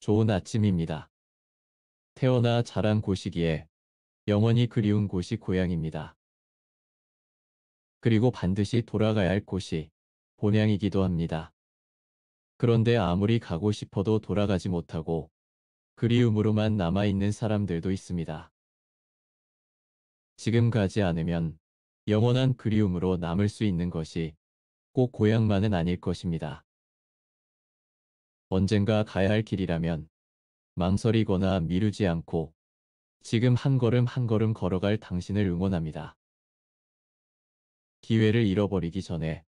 좋은 아침입니다. 태어나 자란 곳이기에 영원히 그리운 곳이 고향입니다. 그리고 반드시 돌아가야 할 곳이 본향이기도 합니다. 그런데 아무리 가고 싶어도 돌아가지 못하고 그리움으로만 남아있는 사람들도 있습니다. 지금 가지 않으면 영원한 그리움으로 남을 수 있는 것이 꼭 고향만은 아닐 것입니다. 언젠가 가야 할 길이라면 망설이거나 미루지 않고 지금 한 걸음 한 걸음 걸어갈 당신을 응원합니다. 기회를 잃어버리기 전에